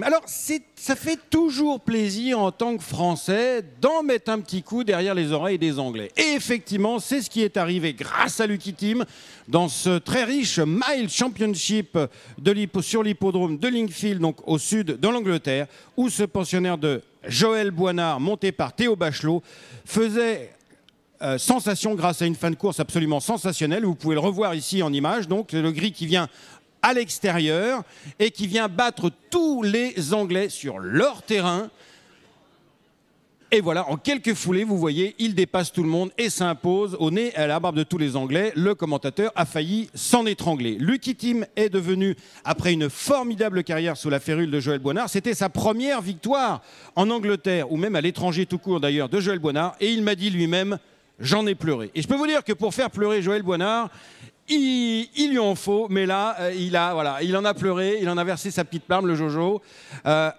Alors, ça fait toujours plaisir en tant que Français d'en mettre un petit coup derrière les oreilles des Anglais. Et effectivement, c'est ce qui est arrivé grâce à Lucky Team dans ce très riche Mile Championship sur l'hippodrome de Linkfield, donc au sud de l'Angleterre, où ce pensionnaire de Joël Boinard, monté par Théo Bachelot, faisait euh, sensation grâce à une fin de course absolument sensationnelle. Vous pouvez le revoir ici en image. Donc, le gris qui vient à l'extérieur et qui vient battre tous les Anglais sur leur terrain. Et voilà, en quelques foulées, vous voyez, il dépasse tout le monde et s'impose au nez et à la barbe de tous les Anglais. Le commentateur a failli s'en étrangler. Lucky Tim est devenu, après une formidable carrière sous la férule de Joël Bonnard. c'était sa première victoire en Angleterre, ou même à l'étranger tout court d'ailleurs, de Joël Bonnard. Et il m'a dit lui-même, j'en ai pleuré. Et je peux vous dire que pour faire pleurer Joël Boinard, il, lui en faut, mais là, euh, il, a, voilà, il en a pleuré, il en a versé sa petite larme, le Jojo. Euh,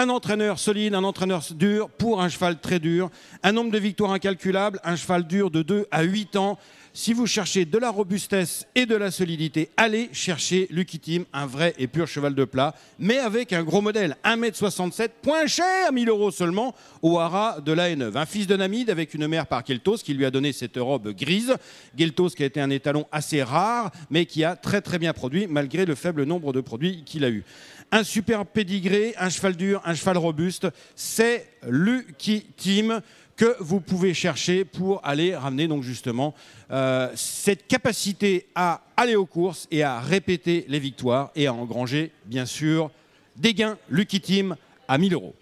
un entraîneur solide, un entraîneur dur pour un cheval très dur, un nombre de victoires incalculables, un cheval dur de 2 à 8 ans. Si vous cherchez de la robustesse et de la solidité, allez chercher Lucky Team, un vrai et pur cheval de plat, mais avec un gros modèle, 1m67, point cher, 1000 euros seulement, au hara de la 9 Un fils de Namide avec une mère par Geltos qui lui a donné cette robe grise. Geltos qui a été un étalon assez rare, mais qui a très très bien produit malgré le faible nombre de produits qu'il a eu. Un super pédigré, un cheval dur, un cheval robuste, c'est Lucky Team que vous pouvez chercher pour aller ramener donc justement euh, cette capacité à aller aux courses et à répéter les victoires et à engranger bien sûr des gains Lucky Team à 1000 euros.